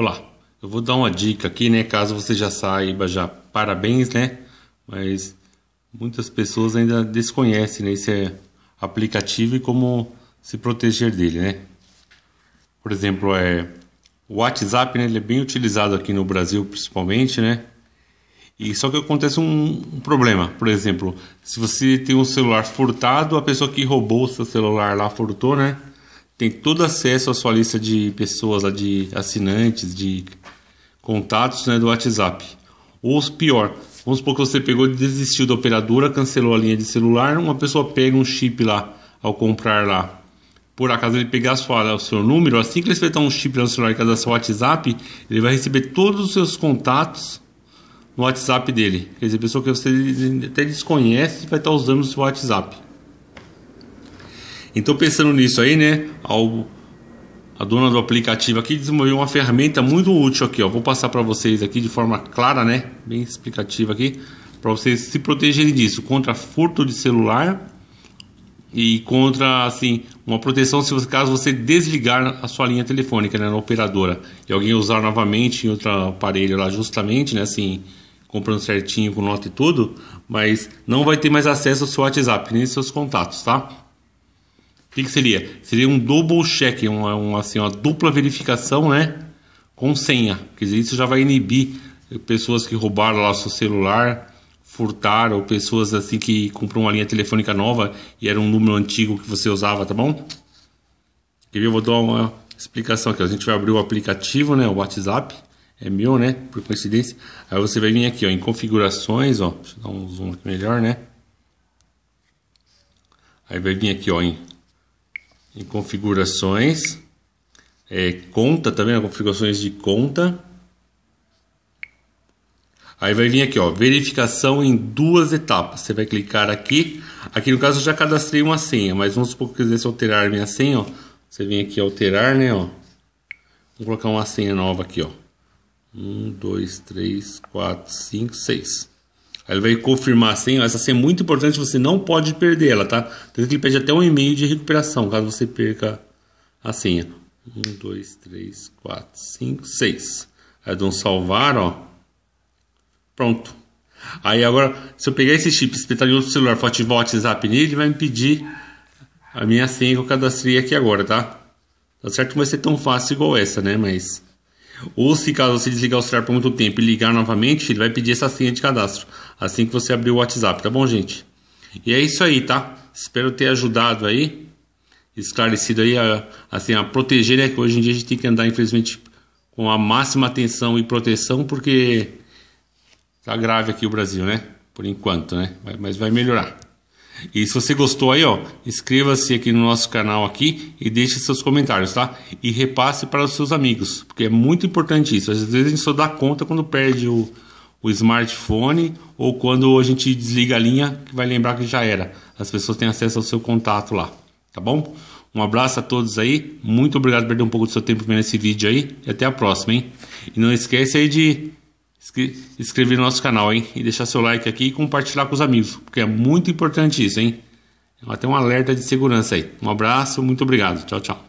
Olá, eu vou dar uma dica aqui, né? Caso você já saiba, já parabéns, né? Mas muitas pessoas ainda desconhecem né, esse aplicativo e como se proteger dele, né? Por exemplo, é o WhatsApp, né? Ele é bem utilizado aqui no Brasil, principalmente, né? E só que acontece um, um problema, por exemplo, se você tem um celular furtado, a pessoa que roubou o seu celular lá furtou, né? tem todo acesso à sua lista de pessoas, de assinantes, de contatos né, do WhatsApp. Ou pior, vamos supor que você pegou e desistiu da operadora, cancelou a linha de celular, uma pessoa pega um chip lá ao comprar lá. Por acaso ele pegar sua, o seu número, assim que ele espetar um chip no celular e cadastrar é seu WhatsApp, ele vai receber todos os seus contatos no WhatsApp dele. Quer dizer, pessoa que você até desconhece vai estar usando o seu WhatsApp. Então pensando nisso aí, né? Ao, a dona do aplicativo aqui desenvolveu uma ferramenta muito útil aqui, ó. Vou passar para vocês aqui de forma clara, né? Bem explicativa aqui, para vocês se protegerem disso contra furto de celular e contra assim uma proteção se você, caso você desligar a sua linha telefônica né, na operadora e alguém usar novamente em outro aparelho lá justamente né assim comprando certinho com nota e tudo mas não vai ter mais acesso ao seu WhatsApp nem seus contatos tá que, que seria? Seria um double check, uma, uma, assim, uma dupla verificação, né? Com senha. Quer dizer, isso já vai inibir pessoas que roubaram lá o seu celular, furtaram, ou pessoas assim que compram uma linha telefônica nova e era um número antigo que você usava, tá bom? Quer ver? Eu vou dar uma explicação aqui. A gente vai abrir o aplicativo, né? O WhatsApp. É meu, né? Por coincidência. Aí você vai vir aqui, ó, em configurações, ó. Deixa eu dar um zoom aqui melhor, né? Aí vai vir aqui, ó, em em configurações, é, conta também, configurações de conta. Aí vai vir aqui, ó, verificação em duas etapas. Você vai clicar aqui. Aqui no caso eu já cadastrei uma senha, mas vamos supor que eu quisesse alterar minha senha, ó. Você vem aqui alterar, né, ó. Vou colocar uma senha nova aqui, ó. 1, 2, 3, 4, 5, 6. Ela vai confirmar a assim, senha. Essa senha é muito importante, você não pode perder ela, tá? Tanto que ele pede até um e-mail de recuperação, caso você perca a senha. 1, 2, 3, 4, 5, 6. Aí dou um salvar, ó. Pronto. Aí agora, se eu pegar esse chip, espetar em outro celular, for ativar o WhatsApp nele, ele vai me pedir a minha senha que eu cadastrei aqui agora, tá? Tá certo que não vai ser tão fácil igual essa, né? Mas ou se caso você desligar o celular por muito tempo e ligar novamente, ele vai pedir essa senha de cadastro. Assim que você abrir o WhatsApp, tá bom, gente? E é isso aí, tá? Espero ter ajudado aí, esclarecido aí, a, assim, a proteger, né? Que hoje em dia a gente tem que andar, infelizmente, com a máxima atenção e proteção, porque tá grave aqui o Brasil, né? Por enquanto, né? Mas vai melhorar. E se você gostou aí, ó, inscreva-se aqui no nosso canal aqui e deixe seus comentários, tá? E repasse para os seus amigos, porque é muito importante isso. Às vezes a gente só dá conta quando perde o, o smartphone ou quando a gente desliga a linha, que vai lembrar que já era. As pessoas têm acesso ao seu contato lá, tá bom? Um abraço a todos aí. Muito obrigado por perder um pouco do seu tempo vendo esse vídeo aí. E até a próxima, hein? E não esquece aí de inscrever no nosso canal, hein? E deixar seu like aqui e compartilhar com os amigos, porque é muito importante isso, hein? Até um alerta de segurança aí. Um abraço, muito obrigado. Tchau, tchau.